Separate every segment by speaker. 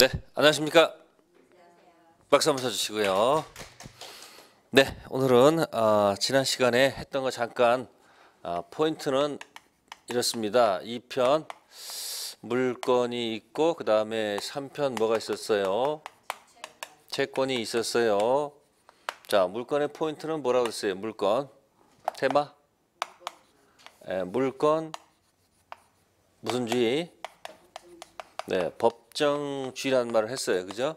Speaker 1: 네, 안녕하십니까? 박수 한번 쳐주시고요. 네, 오늘은 어, 지난 시간에 했던 거 잠깐 어, 포인트는 이렇습니다. 2편 물건이 있고 그 다음에 3편 뭐가 있었어요? 채권이 있었어요. 자, 물건의 포인트는 뭐라고 했어요? 물건, 테마, 에, 예, 물건, 무슨 주의? 네, 법 결정주의라는 말을 했어요. 그죠?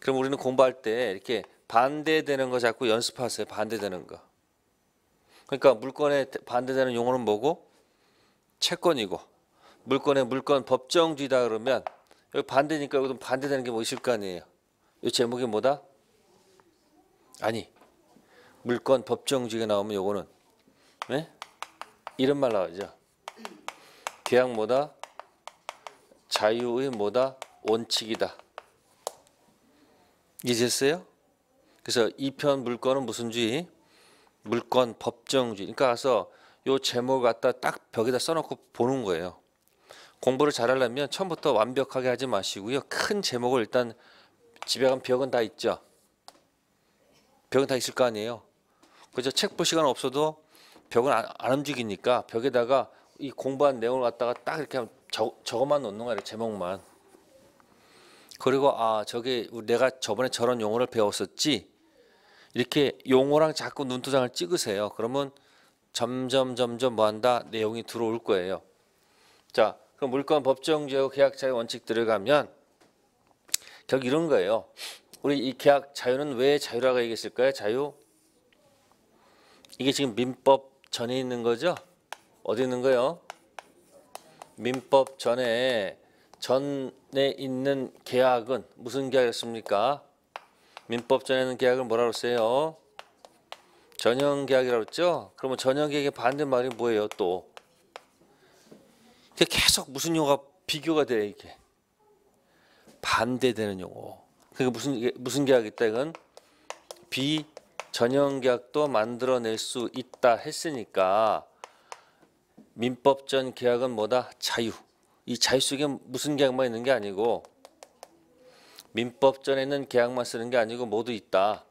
Speaker 1: 그럼 우리는 공부할 때 이렇게 반대되는 거 자꾸 연습하세요. 반대되는 거. 그러니까 물건에 반대되는 용어는 뭐고? 채권이고. 물건에 물건 법정주의다 그러면 여기 반대니까 여기 반대되는 게 뭐 있을 거 아니에요. 이 제목이 뭐다? 아니. 물건 법정주의가 나오면 요거는 네? 이런 말 나오죠. 계약 뭐다? 자유의 뭐다? 원칙이다. 이해됐어요? 그래서 2편 물권은 무슨 주의? 물권 법정주의. 그러니까 가서 요 제목 갖다 딱 벽에다 써놓고 보는 거예요. 공부를 잘하려면 처음부터 완벽하게 하지 마시고요. 큰 제목을 일단 집에 간 벽은 다 있죠. 벽은 다 있을 거 아니에요. 그죠? 책볼 시간 없어도 벽은 안 움직이니까 벽에다가 이 공부한 내용을 갖다가 딱 이렇게 하면 저, 저것만 놓는 거야 제목만 그리고 아 저게 내가 저번에 저런 용어를 배웠었지 이렇게 용어랑 자꾸 눈도장을 찍으세요 그러면 점점 점점 뭐한다 내용이 들어올 거예요 자 그럼 물권 법정제고 계약자의 원칙 들어가면 결국 이런 거예요 우리 이 계약 자유는 왜 자유라고 얘기했을까요 자유 이게 지금 민법 전에 있는 거죠 어디 있는 거예요 민법 전에 전에 있는 계약은 무슨 계약이었습니까? 민법 전에는 계약을 뭐라고 했어요? 전형 계약이라고 했죠? 그러면 전형 계약의 반대말이 뭐예요 또? 계속 무슨 용어가 비교가 돼 이게 반대되는 용어 그게 무슨 무슨 계약 있다 이건 비전형 계약도 만들어낼 수 있다 했으니까 민법 전 계약은 뭐다? 자유. 이 자유 속에 무슨 계약만 있는 게 아니고 민법 전에는 계약만 쓰는 게 아니고 모두 있다.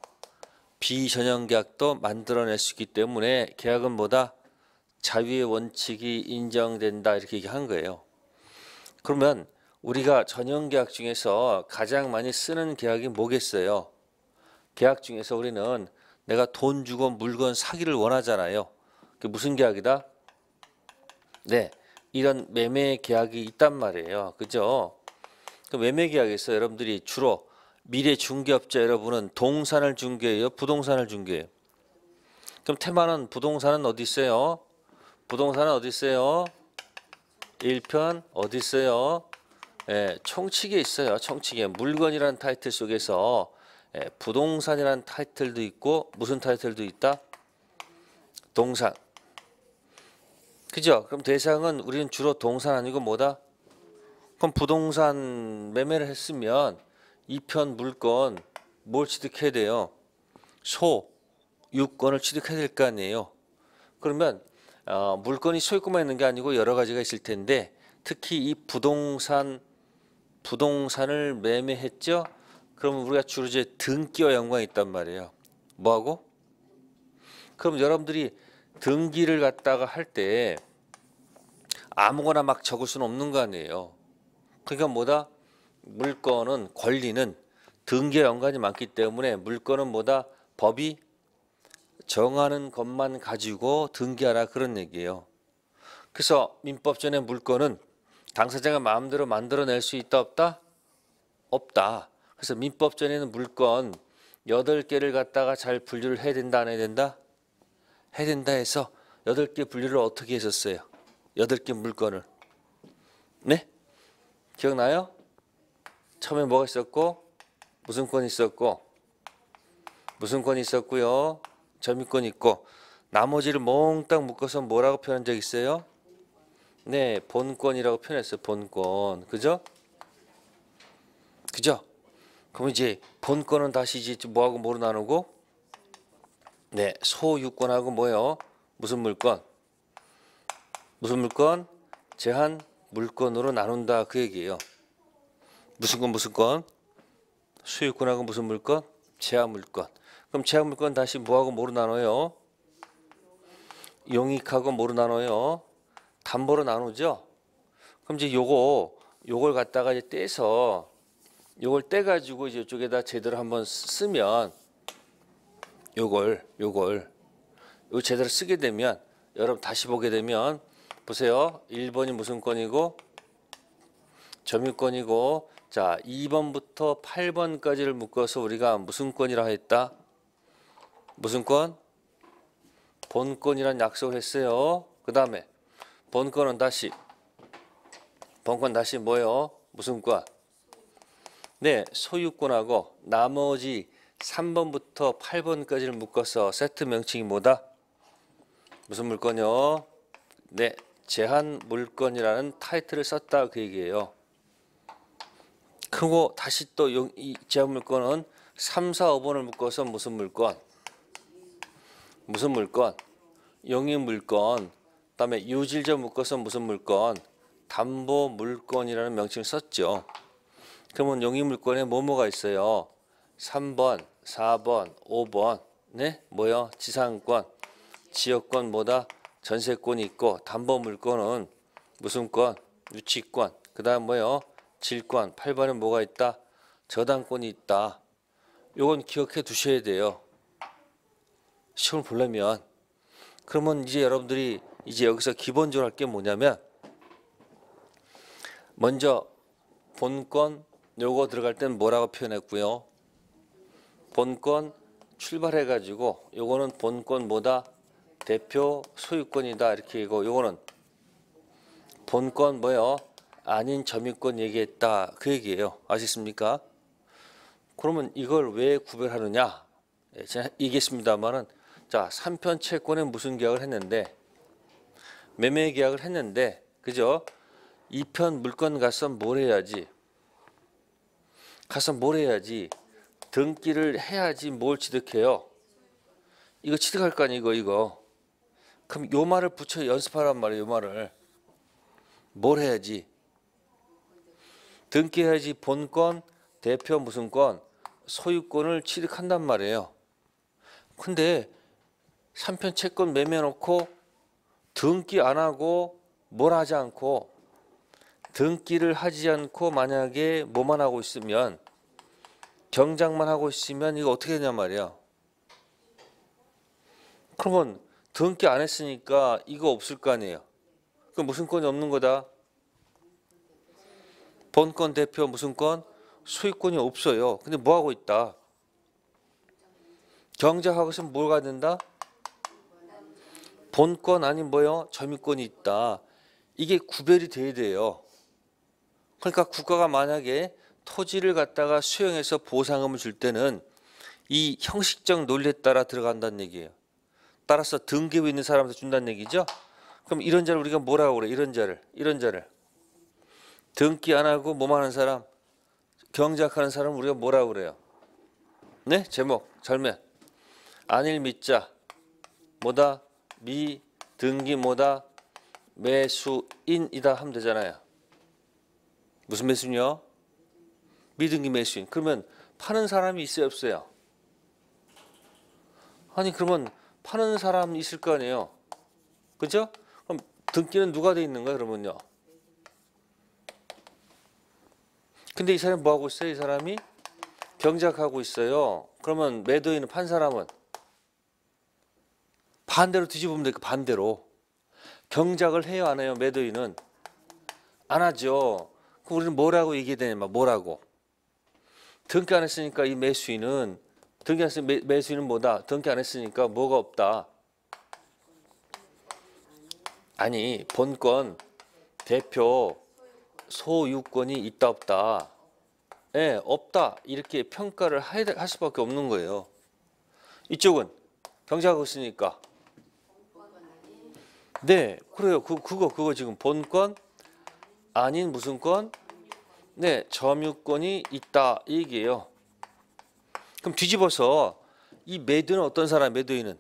Speaker 1: 비전형 계약도 만들어낼 수 있기 때문에 계약은 뭐다? 자유의 원칙이 인정된다 이렇게 얘기한 거예요. 그러면 우리가 전형 계약 중에서 가장 많이 쓰는 계약이 뭐겠어요? 계약 중에서 우리는 내가 돈 주고 물건 사기를 원하잖아요. 그게 무슨 계약이다? 네, 이런 매매 계약이 있단 말이에요. 그죠? 그 매매 계약에서 여러분들이 주로 미래 중개업자 여러분은 동산을 중개해요? 부동산을 중개해요? 그럼 테마는 부동산은 어디 있어요? 부동산은 어디 있어요? 1편 어디 있어요? 예, 총칙에 있어요. 총칙에 물건이라는 타이틀 속에서 예, 부동산이라는 타이틀도 있고 무슨 타이틀도 있다? 동산 그죠? 그럼 대상은 우리는 주로 동산 아니고 뭐다? 그럼 부동산 매매를 했으면 이편 물건 뭘 취득해야 돼요? 소, 유권을 취득해야 될 거 아니에요. 그러면 어, 물건이 소유권만 있는 게 아니고 여러 가지가 있을 텐데 특히 이 부동산 부동산을 매매했죠. 그러면 우리가 주로 이제 등기와 연관이 있단 말이에요. 뭐하고? 그럼 여러분들이 등기를 갖다가 할 때 아무거나 막 적을 수는 없는 거 아니에요. 그러니까 뭐다 물건은 권리는 등기와 연관이 많기 때문에 물건은 뭐다 법이 정하는 것만 가지고 등기하라 그런 얘기예요. 그래서 민법전의 물건은 당사자가 마음대로 만들어낼 수 있다 없다? 없다. 그래서 민법전에는 물건 여 개를 갖다가 잘 분류를 해야 된다 안 해야 된다? 해야 된다 해서 여덟 개 분류를 어떻게 했었어요? 여덟 개 물건을. 네? 기억나요? 처음에 뭐가 있었고 무슨 권 있었고 무슨 권 있었고요. 점유권 있고 나머지를 몽땅 묶어서 뭐라고 표현한 적 있어요? 네, 본권이라고 표현했어요. 본권. 그죠? 그죠? 그럼 이제 본권은 다시 이제 뭐하고 뭐로 나누고 네, 소유권하고 뭐예요? 무슨 물건? 무슨 물건? 제한 물건으로 나눈다 그 얘기예요. 무슨 건 무슨 건? 소유권하고 무슨 물건? 제한 물건. 그럼 제한 물건 다시 뭐하고 뭐로 나눠요? 용익하고 뭐로 나눠요? 담보로 나누죠. 그럼 이제 요거 요걸 갖다가 이제 떼서 요걸 떼 가지고 이제 이쪽에다 제대로 한번 쓰면 요걸 요걸 요 제대로 쓰게 되면 여러분 다시 보게 되면 보세요. 1번이 무슨 건이고 점유권이고 자 2번부터 8번까지를 묶어서 우리가 무슨 권이라 했다? 무슨 권? 본권이란 약속을 했어요. 그 다음에 본권은 다시 본권 다시 뭐요? 무슨 권? 네 소유권하고 나머지 3번부터 8번까지를 묶어서 세트 명칭이 뭐다? 무슨 물건이요? 네, 제한 물건이라는 타이틀을 썼다 그 얘기예요. 그리고 다시 또이 제한 물건은 3, 4, 5번을 묶어서 무슨 물건? 무슨 물건? 용인 물건, 그 다음에 유질적 묶어서 무슨 물건? 담보 물건이라는 명칭을 썼죠. 그러면 용인 물건에 뭐뭐가 있어요? 3번, 4번, 5번, 네? 뭐요? 지상권, 지역권 뭐다? 전세권이 있고 담보물권은 무슨권? 유치권. 그 다음 뭐요? 질권. 8번은 뭐가 있다? 저당권이 있다. 요건 기억해 두셔야 돼요. 시험을 보려면. 그러면 이제 여러분들이 이제 여기서 기본적으로 할 게 뭐냐면 먼저 본권 요거 들어갈 땐 뭐라고 표현했고요. 본권 출발해 가지고 요거는 본권보다 대표 소유권이다 이렇게 이거 요거는 본권 뭐요 아닌 점유권 얘기했다 그 얘기예요 아시겠습니까 그러면 이걸 왜 구별하느냐 예, 제가 얘기했습니다만은 자 3편 채권에 무슨 계약을 했는데 매매 계약을 했는데 그죠 2편 물건 가서 뭘 해야지 가서 뭘 해야지 등기를 해야지 뭘 취득해요? 이거 취득할 거 아니고 이거. 그럼 요 말을 붙여 연습하란 말이에요. 요 말을. 뭘 해야지? 등기해야지 본권, 대표 무슨 권, 소유권을 취득한단 말이에요. 근데 3편 채권 매매놓고 등기 안 하고 뭘 하지 않고 등기를 하지 않고 만약에 뭐만 하고 있으면 경작만 하고 있으면 이거 어떻게 되냐 말이야. 그러면 등기 안 했으니까 이거 없을 거 아니에요. 그 무슨 건이 없는 거다. 본권 대표 무슨 건? 수익권이 없어요. 근데 뭐 하고 있다? 경작하고 있으면 뭘 가야 다 본권 아닌 뭐요? 점유권이 있다. 이게 구별이 돼야 돼요. 그러니까 국가가 만약에 토지를 갖다가 수용해서 보상금을 줄 때는 이 형식적 논리에 따라 들어간다는 얘기예요. 따라서 등기부 있는 사람한테 준다는 얘기죠. 그럼 이런 자를 우리가 뭐라고 그래? 이런 자를, 이런 자를 등기 안 하고 뭐만 하는 사람, 경작하는 사람 우리가 뭐라고 그래요? 네, 제목 절매 안일 미자 뭐다 미 등기 뭐다 매수인이다 하면 되잖아요. 무슨 매수요? 믿은 게 매수인. 그러면 파는 사람이 있어요, 없어요? 아니, 그러면 파는 사람 있을 거 아니에요? 그죠? 그럼 등기는 누가 돼 있는 거야, 그러면요? 근데 이 사람이 뭐 하고 있어요? 이 사람이 경작하고 있어요. 그러면 매도인은 판 사람은 반대로 뒤집으면 될까 반대로 경작을 해요, 안 해요? 매도인은 안 하죠. 그럼 우리는 뭐라고 얘기해야 되냐? 뭐라고? 등기 안 했으니까 이 매수인은 등기 안 했으니까 매수인은 뭐다? 등기 안 했으니까 뭐가 없다. 아니 본권 대표 소유권이 있다 없다. 예, 네, 없다 이렇게 평가를 할 수밖에 없는 거예요. 이쪽은 경제하고 있으니까. 네, 그래요. 그, 그거 그거 지금 본권 아닌 무슨 권 네, 점유권이 있다 이 얘기예요. 그럼 뒤집어서 이 매도는 어떤 사람 매도인은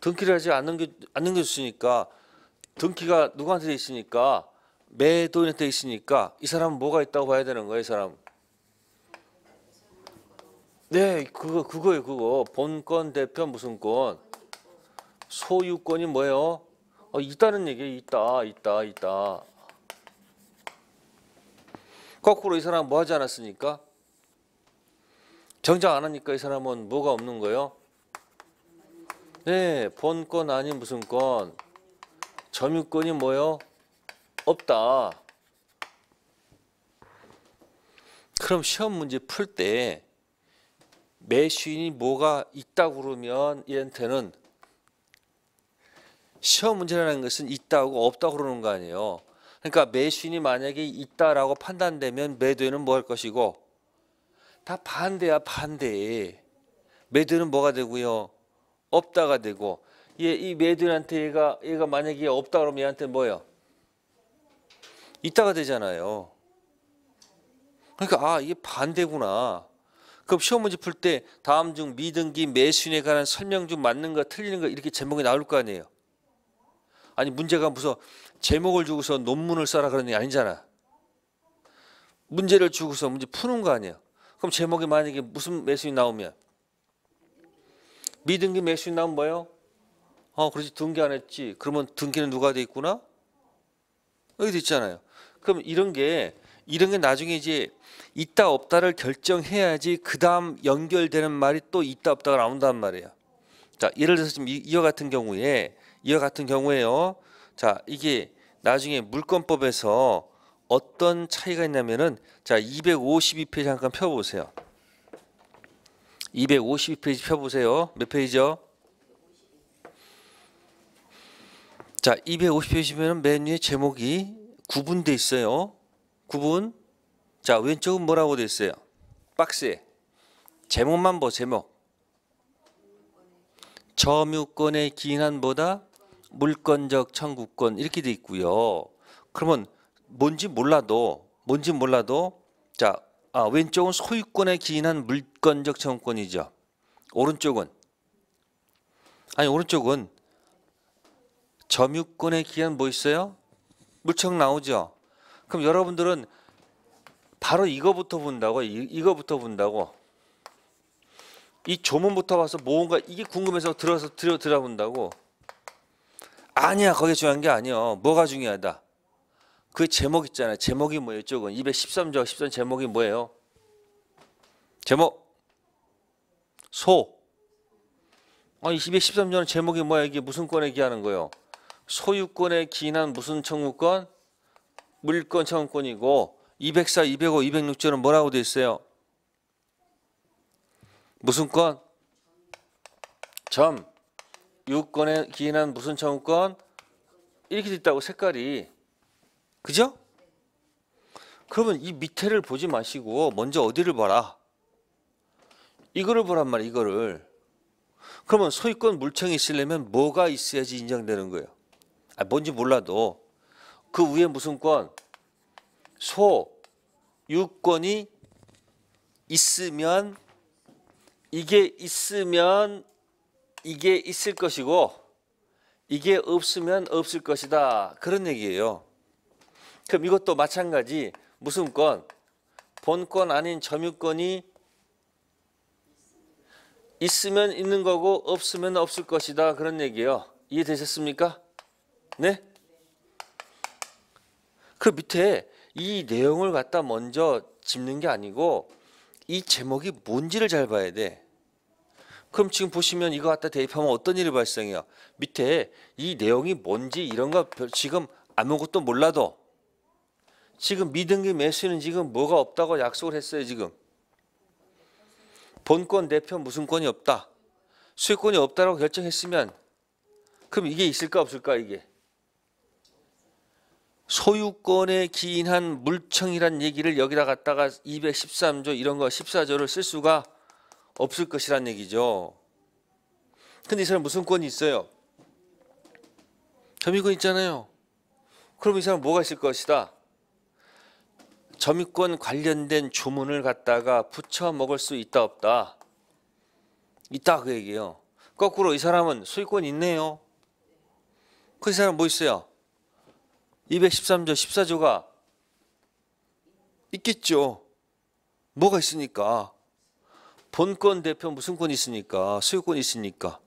Speaker 1: 등기를 하지 않는 게 않는 게 있으니까 등기가 누구한테 돼 있으니까 매도인한테 있으니까 이 사람은 뭐가 있다고 봐야 되는 거예요, 이 사람. 네, 그거 그거예요, 그거. 본권 대표 무슨 권? 소유권이 뭐예요? 어, 있다는 얘기 있다, 있다, 있다. 거꾸로 이 사람 뭐 하지 않았습니까? 정작 안 하니까 이 사람은 뭐가 없는 거예요? 네, 본권 아닌 무슨 권. 점유권이 뭐요? 없다. 그럼 시험 문제 풀 때 매수인이 뭐가 있다고 그러면 얘한테는 시험 문제라는 것은 있다고 없다고 그러는 거 아니에요. 그러니까 매신이 만약에 있다라고 판단되면 매도에는 뭐 할 것이고 다 반대야 반대. 매도는 뭐가 되고요? 없다가 되고 얘, 예, 이 매도한테 얘가 얘가 만약에 없다 그러면 얘한테 뭐예요? 있다가 되잖아요. 그러니까 아 이게 반대구나. 그럼 시험 문제 풀 때 다음 중 미등기 매수인에 관한 설명 중 맞는 거 틀리는 거 이렇게 제목이 나올 거 아니에요. 아니 문제가 무슨 제목을 주고서 논문을 써라 그러는게 아니잖아. 문제를 주고서 문제 푸는 거아니에요 그럼 제목이 만약에 무슨 매수인 나오면 미등기 매수인 나오면 뭐예요? 어, 그렇지 등기 안 했지. 그러면 등기는 누가 돼 있구나? 여기 돼 있잖아요. 그럼 이런 게 이런 게 나중에 이제 있다 없다를 결정해야지 그다음 연결되는 말이 또 있다 없다가 나온단 말이에요. 자, 예를 들어서 지금 이와 같은 경우에 이와 같은 경우에요. 자, 이게 나중에 물권법에서 어떤 차이가 있냐면은 자, 252페이지 잠깐 펴 보세요. 252페이지 펴 보세요. 몇페이지죠 자, 250페이지면 은맨 위에 제목이 구분돼 있어요. 구분. 자, 왼쪽은 뭐라고 돼 있어요? 박스에 제목만 봐, 뭐, 제목. 점유권의기한보다 물권적 청구권 이렇게 돼 있고요. 그러면 뭔지 몰라도 뭔지 몰라도 자 아, 왼쪽은 소유권에 기인한 물권적 청구권이죠. 오른쪽은 아니 오른쪽은 점유권에 기한 뭐 있어요? 물청 나오죠. 그럼 여러분들은 바로 이거부터 본다고 이, 이거부터 본다고 이 조문부터 와서 뭔가 이게 궁금해서 들어서 들어 들어본다고 아니야 거기 중요한 게 아니요 뭐가 중요하다 그 제목 있잖아요 제목이 뭐예요 쪽은 213조 13 제목이 뭐예요 제목 소 아니 어, 213조는 제목이 뭐야 이게 무슨 권 얘기하는 거예요 소유권에 기인한 무슨 청구권 물권 청구권이고 204, 205, 206조는 뭐라고 돼 있어요 무슨 권점 유권에 기인한 무슨 청구권 이렇게 돼 있다고 색깔이 그죠? 그러면 이 밑에를 보지 마시고 먼저 어디를 봐라 이거를 보란 말이야 이거를 그러면 소유권 물청이 있으려면 뭐가 있어야지 인정되는 거예요 아, 뭔지 몰라도 그 위에 무슨 권 소, 유권이 있으면 이게 있으면 이게 있을 것이고 이게 없으면 없을 것이다. 그런 얘기예요. 그럼 이것도 마찬가지 무슨 건 본권 아닌 점유권이 있으면 있는 거고 없으면 없을 것이다. 그런 얘기예요. 이해되셨습니까? 네? 그 밑에 이 내용을 갖다 먼저 짚는 게 아니고 이 제목이 뭔지를 잘 봐야 돼. 그럼 지금 보시면 이거 갖다 대입하면 어떤 일이 발생해요? 밑에 이 내용이 뭔지 이런 거 지금 아무것도 몰라도 지금 미등기 매수는 지금 뭐가 없다고 약속을 했어요 지금 본권 대표 무슨 권이 없다 수익권이 없다라고 결정했으면 그럼 이게 있을까 없을까 이게 소유권에 기인한 물청이란 얘기를 여기다 갖다가 213조 이런 거 14조를 쓸 수가 없을 것이란 얘기죠. 근데 이 사람 무슨 권이 있어요? 점유권 있잖아요. 그럼 이 사람 뭐가 있을 것이다? 점유권 관련된 주문을 갖다가 붙여 먹을 수 있다 없다? 있다 그 얘기예요. 거꾸로 이 사람은 소유권 있네요. 그 사람 뭐 있어요? 213조 14조가 있겠죠. 뭐가 있으니까. 본권 대표 무슨 권이 있으니까 소유권이 있으니까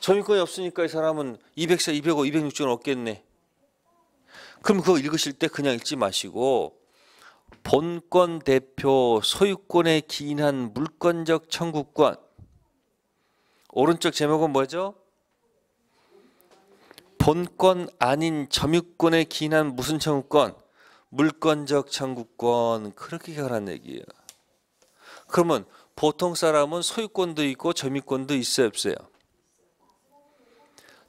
Speaker 1: 점유권이 없으니까 이 사람은 200세, 205, 0 206조는 없겠네. 그럼 그거 읽으실 때 그냥 읽지 마시고 본권 대표 소유권에 기인한 물권적 청구권 오른쪽 제목은 뭐죠? 본권 아닌 점유권에 기인한 무슨 청구권? 물권적 청구권 그렇게 결한 얘기예요. 그러면 보통 사람은 소유권도 있고 점유권도 있어요 없어요?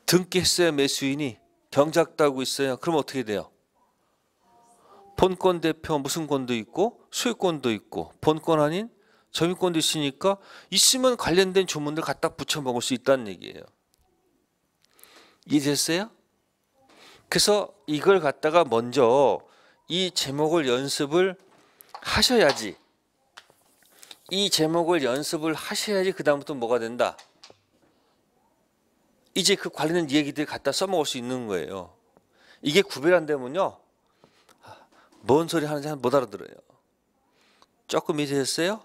Speaker 1: 등기했어요 매수인이 경작 따고 있어요. 그럼 어떻게 돼요? 본권 대표 무슨 권도 있고 소유권도 있고 본권 아닌 점유권도 있으니까 있으면 관련된 조문들 갖다 붙여 먹을 수 있다는 얘기예요. 이해됐어요? 그래서 이걸 갖다가 먼저 이 제목을 연습을 하셔야지 이 제목을 연습을 하셔야지 그 다음부터 뭐가 된다. 이제 그 관련된 얘기들 갖다 써먹을 수 있는 거예요. 이게 구별 안 되면요. 뭔 소리 하는지 못 알아들어요. 조금 이해됐어요?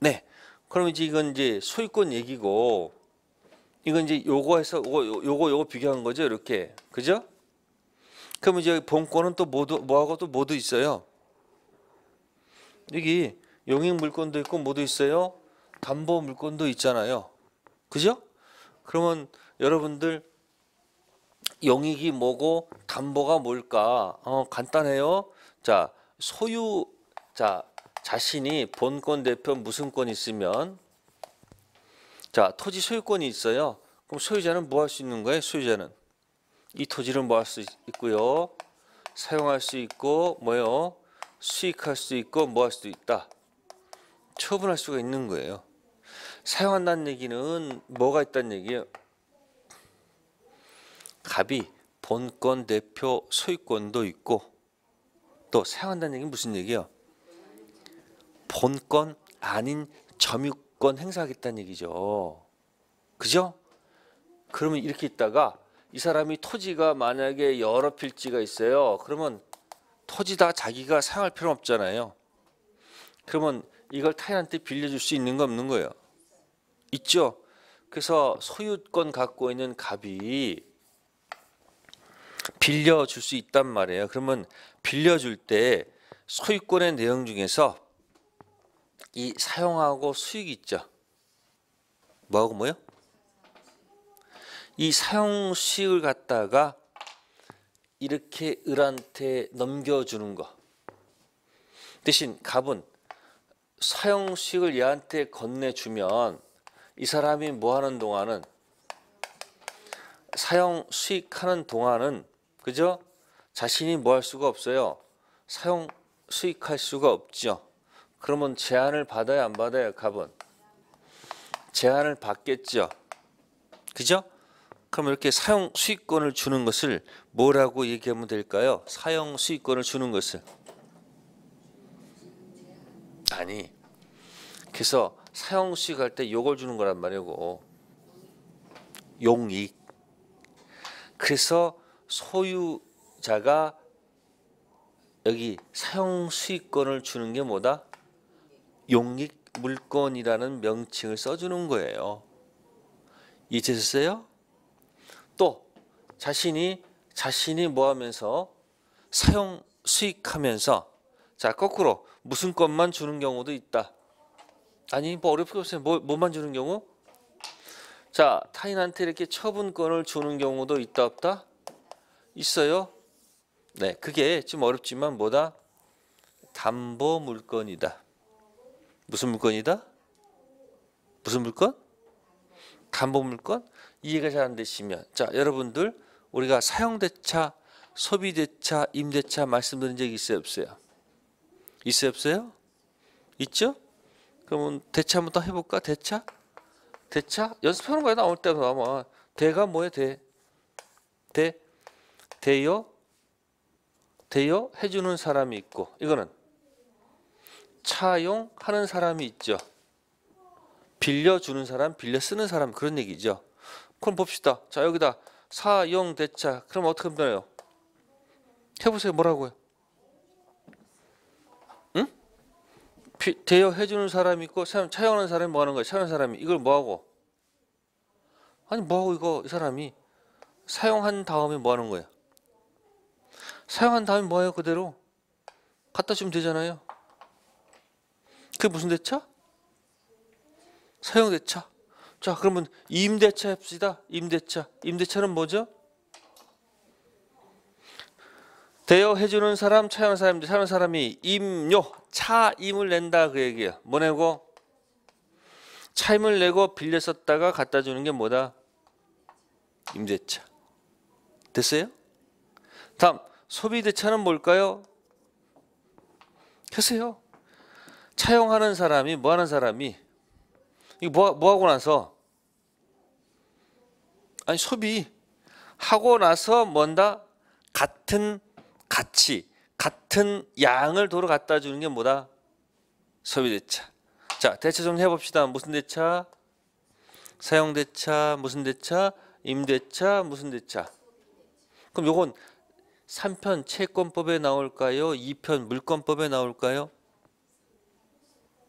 Speaker 1: 네. 그럼 이제 이건 이제 소유권 얘기고 이건 이제 요거에서 요거 요거 요거 비교한 거죠 이렇게 그죠? 그럼 이제 본권은 또 모두 뭐하고 또 모두 있어요. 여기 용익 물건도 있고 뭐도 있어요? 담보 물건도 있잖아요. 그죠? 그러면 여러분들 용익이 뭐고 담보가 뭘까? 어, 간단해요. 자, 소유 자, 자신이 본권 대표 무슨 권 있으면 자, 토지 소유권이 있어요. 그럼 소유자는 뭐 할 수 있는 거예요? 소유자는 이 토지를 뭐 할 수 있고요. 사용할 수 있고 뭐요? 수익할 수 있고 뭐 할 수도 있다. 처분할 수가 있는 거예요. 사용한다는 얘기는 뭐가 있다는 얘기예요? 갑이 본권 대표 소유권도 있고 또 사용한다는 얘기는 무슨 얘기예요? 본권 아닌 점유권 행사하겠다는 얘기죠. 그죠? 그러면 이렇게 있다가 이 사람이 토지가 만약에 여러 필지가 있어요. 그러면 토지 다 자기가 사용할 필요 없잖아요. 그러면 이걸 타인한테 빌려줄 수 있는 거 없는 거예요? 있죠. 그래서 소유권 갖고 있는 갑이 빌려줄 수 있단 말이에요. 그러면 빌려줄 때 소유권의 내용 중에서 이 사용하고 수익 있죠. 뭐하고 뭐요? 이 사용 수익을 갖다가 이렇게 을한테 넘겨주는 거. 대신 갑은 사형식을 얘한테 건네주면 이 사람이 뭐 하는 동안은 사형 수익하는 동안은 그죠? 자신이 뭐 할 수가 없어요. 사용 수익할 수가 없죠. 그러면 제한을 받아야 안 받아요, 갑은? 제한을 받겠죠. 그죠? 그럼 이렇게 사용 수익권을 주는 것을 뭐라고 얘기하면 될까요? 사용 수익권을 주는 것을 반니 그래서 사형수익 할때 욕을 주는 거란 말이고 용익 그래서 소유자가 여기 사용수익권을 주는 게 뭐다? 용익 물건이라는 명칭을 써주는 거예요. 이해되셨어요? 또 자신이 자신이 뭐하면서 사용 수익하면서 자 거꾸로 무슨 것만 주는 경우도 있다. 아니 뭐 어렵게 없어요. 뭐, 뭐만 주는 경우? 자 타인한테 이렇게 처분권을 주는 경우도 있다 없다? 있어요. 네 그게 좀 어렵지만 뭐다? 담보 물건이다. 무슨 물건이다? 무슨 물건? 담보 물건? 이해가 잘 안 되시면 자 여러분들 우리가 사용 대차, 소비 대차, 임대차 말씀드린 적 있어요 없어요? 있어요 없어요? 있죠? 그러면 대차 한번 더 해볼까? 대차? 대차? 연습하는 거야 나올 때도 아마 대가 뭐예요 대? 대? 대요대요 해주는 사람이 있고 이거는 차용하는 사람이 있죠 빌려주는 사람, 빌려 쓰는 사람 그런 얘기죠 그럼 봅시다 자 여기다 사용대차 그럼 어떻게 변해요? 해보세요 뭐라고요? 대여해주는 사람이 있고 차용하는 사람이 뭐 하는 거야? 차용하는 사람이 이걸 뭐 하고? 아니 뭐 하고 이거 이 사람이 사용한 다음에 뭐 하는 거야? 사용한 다음에 뭐해요 그대로? 갖다 주면 되잖아요. 그게 무슨 대차? 사용 대차. 자 그러면 임대차 합시다. 임대차. 임대차는 뭐죠? 대여해주는 사람 차용사람 차연 사람이 임요 차임을 낸다 그 얘기야. 뭐 내고 차임을 내고 빌려 썼다가 갖다 주는 게 뭐다? 임대차. 됐어요? 다음 소비대차는 뭘까요? 했어요. 차용하는 사람이 뭐 하는 사람이 이거 뭐, 뭐 하고 나서 아니 소비 하고 나서 뭔다 같은 같이 같은 양을 도로 갖다 주는 게 뭐다? 소비대차. 자, 대차 좀 해봅시다. 무슨 대차? 사용대차, 무슨 대차? 임대차, 무슨 대차? 그럼 요건 3편 채권법에 나올까요? 2편 물권법에 나올까요?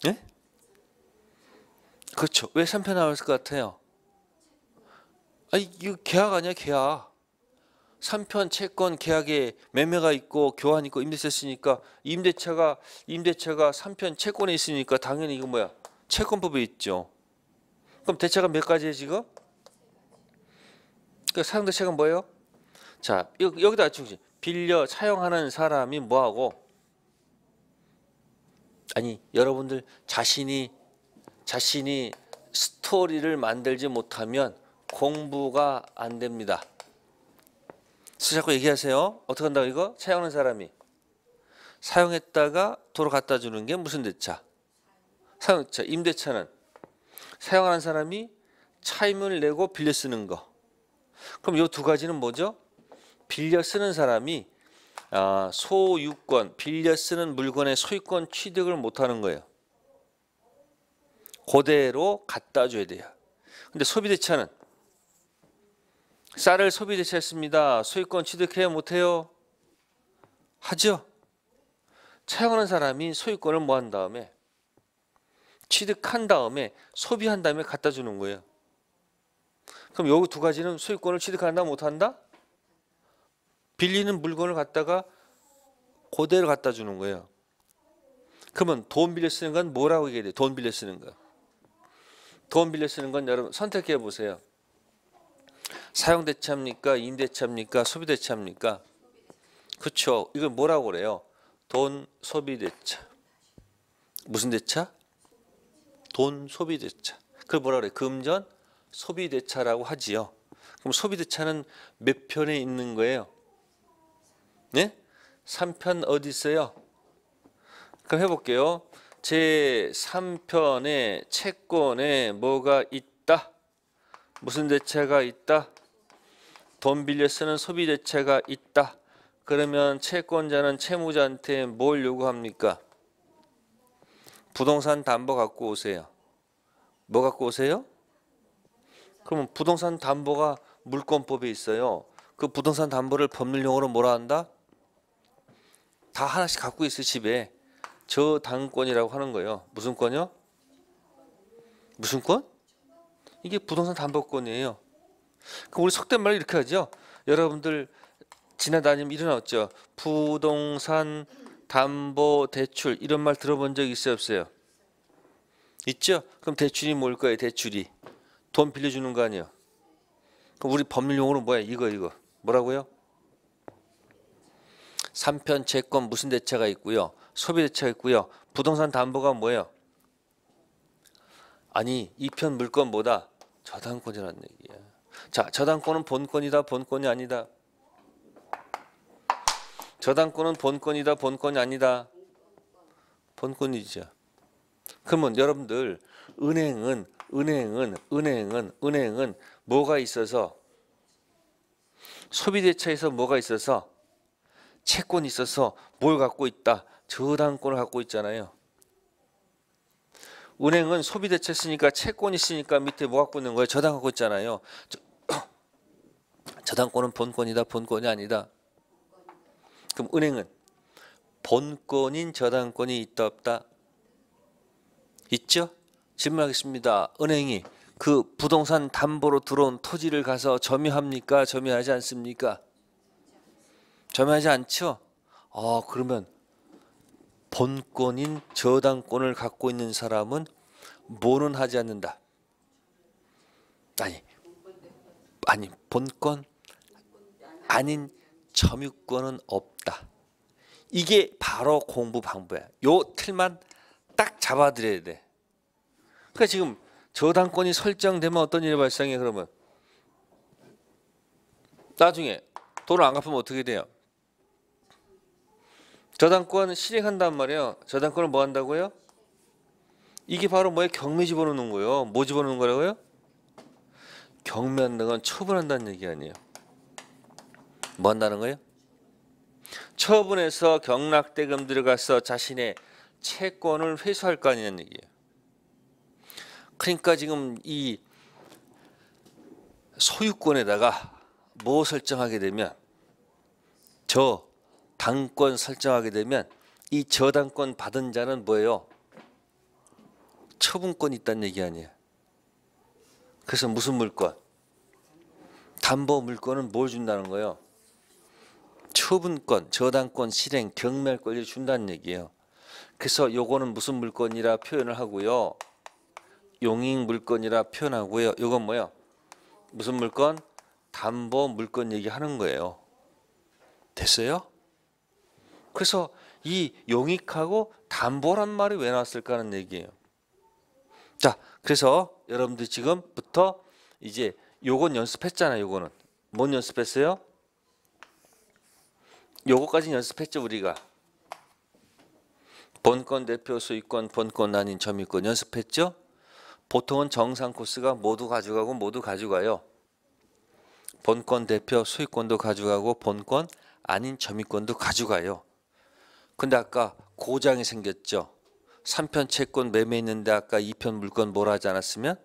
Speaker 1: 예? 그렇죠. 왜 3편 나왔것 같아요? 아니, 이거 계약 아니야, 계약. 3편 채권 계약에 매매가 있고 교환 있고 임대차 있으니까 임대차가 임대차가 3편 채권에 있으니까 당연히 이거 뭐야? 채권법에 있죠. 그럼 대차가 몇 가지예요, 지금? 그 사용대차가 뭐예요? 자, 여, 여기다 맞추지. 빌려 사용하는 사람이 뭐하고 아니, 여러분들 자신이 자신이 스토리를 만들지 못하면 공부가 안 됩니다. 자꾸 얘기하세요. 어떻게 한다고 이거? 사용하는 사람이. 사용했다가 도로 갖다 주는 게 무슨 대차? 사용차. 임대차는 사용하는 사람이 차임을 내고 빌려 쓰는 거. 그럼 이 두 가지는 뭐죠? 빌려 쓰는 사람이 아, 소유권, 빌려 쓰는 물건의 소유권 취득을 못하는 거예요. 그대로 갖다 줘야 돼요. 근데 소비대차는 쌀을 소비 대체했습니다. 소유권 취득해요 못해요? 하죠. 채용하는 사람이 소유권을 모한 다음에 취득한 다음에 소비한 다음에 갖다 주는 거예요. 그럼 여기 두 가지는 소유권을 취득한다 못한다? 빌리는 물건을 갖다가 고대로 갖다 주는 거예요. 그러면 돈 빌려 쓰는 건 뭐라고 얘기해야 돼? 돈 빌려 쓰는 거. 돈 빌려 쓰는 건 여러분 선택해 보세요. 사용 대체합니까? 임대차합니까 소비 대체합니까? 그쵸. 이걸 뭐라고 그래요? 돈 소비 대차. 무슨 대차? 돈 소비 대차. 그걸 뭐라 그래? 금전 소비 대차라고 하지요. 그럼 소비 대차는 몇 편에 있는 거예요? 네? 3편 어디 있어요? 그럼 해볼게요. 제 3편에 채권에 뭐가 있다? 무슨 대체가 있다? 돈 빌려 쓰는 소비 대체가 있다. 그러면 채권자는 채무자한테 뭘 요구합니까? 부동산 담보 갖고 오세요. 뭐 갖고 오세요? 그러면 부동산 담보가 물권법에 있어요. 그 부동산 담보를 법률 용어로 뭐라 한다? 다 하나씩 갖고 있어 집에. 저당권이라고 하는 거예요. 무슨 권요? 이 무슨 권? 이게 부동산 담보권이에요. 그 우리 속된 말로 이렇게 하죠. 여러분들 지나다니면 일어났죠. 부동산, 담보, 대출 이런 말 들어본 적 있어요 없어요? 있죠? 그럼 대출이 뭘까요? 대출이 돈 빌려주는 거 아니에요? 그럼 우리 법률 용어로 뭐야? 이거 이거 뭐라고요? 3편 채권 무슨 대차가 있고요. 소비 대차가 있고요. 부동산 담보가 뭐예요? 아니 2편 물건 보다 저당권이라는 얘기예요 자, 저당권은 본권이다, 본권이 아니다. 저당권은 본권이다, 본권이 아니다. 본권이죠. 그러면 여러분들 은행은 은행은 은행은 은행은 뭐가 있어서 소비 대차에서 뭐가 있어서 채권이 있어서 뭘 갖고 있다. 저당권을 갖고 있잖아요. 은행은 소비 대체 쓰니까 채권 있으니까 밑에 뭐 갖고 있는 거예요? 저당 갖고 있잖아요. 저당권은 본권이다 본권이 아니다 그럼 은행은 본권인 저당권이 있다 없다 있죠? 질문하겠습니다. 은행이 그 부동산 담보로 들어온 토지를 가서 점유합니까? 점유하지 않습니까? 점유하지 않죠? 어, 그러면 본권인 저당권을 갖고 있는 사람은 뭐는 하지 않는다. 아니, 아니 본권 아닌 점유권은 없다. 이게 바로 공부 방법이야. 요 틀만 딱 잡아들여야 돼. 그러니까 지금 저당권이 설정되면 어떤 일이 발생해 그러면 나중에 돈을 안 갚으면 어떻게 돼요? 저당권 실행한단 말이에요. 저당권을 뭐 한다고요? 이게 바로 뭐에 경매 집어넣는 거예요. 뭐 집어넣는 거라고요? 경매한 등은 처분한다는 얘기 아니에요. 뭐 한다는 거예요? 처분해서 경락대금 들어가서 자신의 채권을 회수할 거 아니냐는 얘기예요. 그러니까 지금 이 소유권에다가 뭐 설정하게 되면 저 당권 설정하게 되면 이 저당권 받은 자는 뭐예요? 처분권 있다는 얘기 아니에요. 그래서 무슨 물권? 담보 물권은 뭘 준다는 거예요? 처분권, 저당권 실행, 경멸 권리를 준다는 얘기예요. 그래서 요거는 무슨 물건이라 표현을 하고요. 용익 물건이라 표현하고요. 요건 뭐요? 예 무슨 물건? 담보 물건 얘기하는 거예요. 됐어요? 그래서 이 용익하고 담보란 말이 왜 나왔을까 하는 얘기예요. 자, 그래서 여러분들 지금부터 이제 요건 연습했잖아요. 요거는. 뭔 연습했어요? 요거까지 연습했죠 우리가 본권 대표 수익권 본권 아닌 점유권 연습했죠 보통은 정상 코스가 모두 가져가고 모두 가져가요 본권 대표 수익권도 가져가고 본권 아닌 점유권도 가져가요 근데 아까 고장이 생겼죠 3편 채권 매매했는데 아까 2편 물건 뭐라 하지 않았으면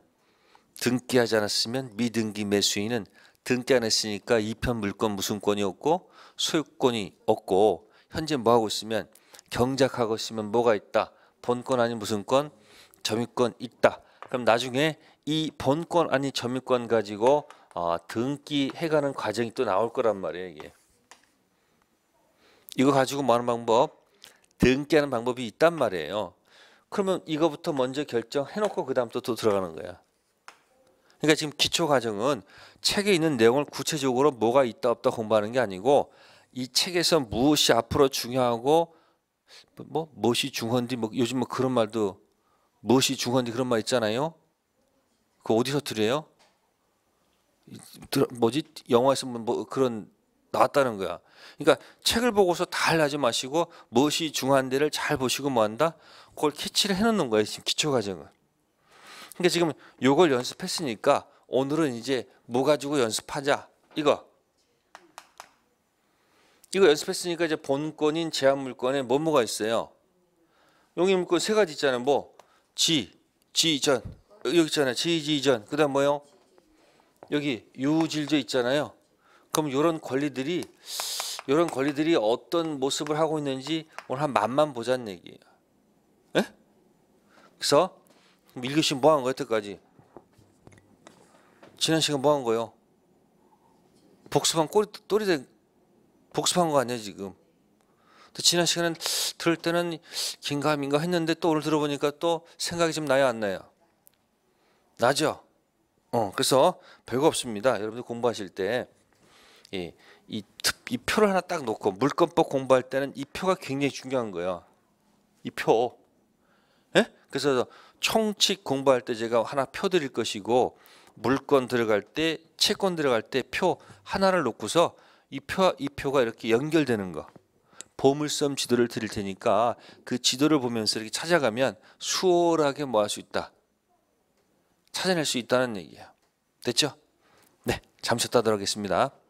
Speaker 1: 등기하지 않았으면 미등기 매수인은 등기 안 했으니까 2편 물건 무슨 권이 없고 소유권이 없고 현재 뭐 하고 있으면 경작하고 있으면 뭐가 있다. 본권 아닌 무슨 권? 점유권 있다. 그럼 나중에 이 본권 아닌 점유권 가지고 어, 등기해가는 과정이 또 나올 거란 말이에요. 이게. 이거 가지고 뭐 하는 방법? 등기하는 방법이 있단 말이에요. 그러면 이거부터 먼저 결정해놓고 그 다음 또, 또 들어가는 거야. 그러니까 지금 기초 과정은 책에 있는 내용을 구체적으로 뭐가 있다 없다 공부하는 게 아니고 이 책에서 무엇이 앞으로 중요하고 뭐 무엇이 중헌디 뭐 요즘 뭐 그런 말도 무엇이 중헌디 그런 말 있잖아요. 그 어디서 들어요? 뭐지 영화에서 뭐, 뭐 그런 나왔다는 거야. 그러니까 책을 보고서 달하지 마시고 무엇이 중요한데를 잘 보시고 뭐한다? 그걸 캐치를 해놓는 거예요. 지금 기초 과정은 그러니까 지금 요걸 연습했으니까 오늘은 이제 뭐 가지고 연습하자. 이거. 이거 연습했으니까 이제 본권인 제한 물권에 뭐 뭐가 있어요? 용의 물권 세 가지 있잖아요. 뭐 지, 지전. 여기 있잖아요. 지지전. 그다음 뭐요? 여기 유질조 있잖아요. 그럼 요런 권리들이 요런 권리들이 어떤 모습을 하고 있는지 오늘 한 맛만 보자는 얘기예요. 에? 예? 그래서 일교 씨뭐한 거야 여태까지? 지난 시간 뭐 한 거요? 복습한 꼬리 또리대 복습한 거 아니야 지금? 또 지난 시간은 들을 때는 긴가민가 했는데 또 오늘 들어보니까 또 생각이 좀 나야 안 나요? 나죠. 어 그래서 별거 없습니다. 여러분들 공부하실 때. 예, 이, 이 표를 하나 딱 놓고 물권법 공부할 때는 이 표가 굉장히 중요한 거예요. 이 표. 예? 그래서 총칙 공부할 때 제가 하나 표 드릴 것이고 물건 들어갈 때 채권 들어갈 때 표 하나를 놓고서 이 표 이 표가 이렇게 연결되는 거 보물섬 지도를 드릴 테니까 그 지도를 보면서 이렇게 찾아가면 수월하게 뭐 할 수 있다 찾아낼 수 있다는 얘기예요 됐죠? 네 잠시 쉬었다 하도록 하겠습니다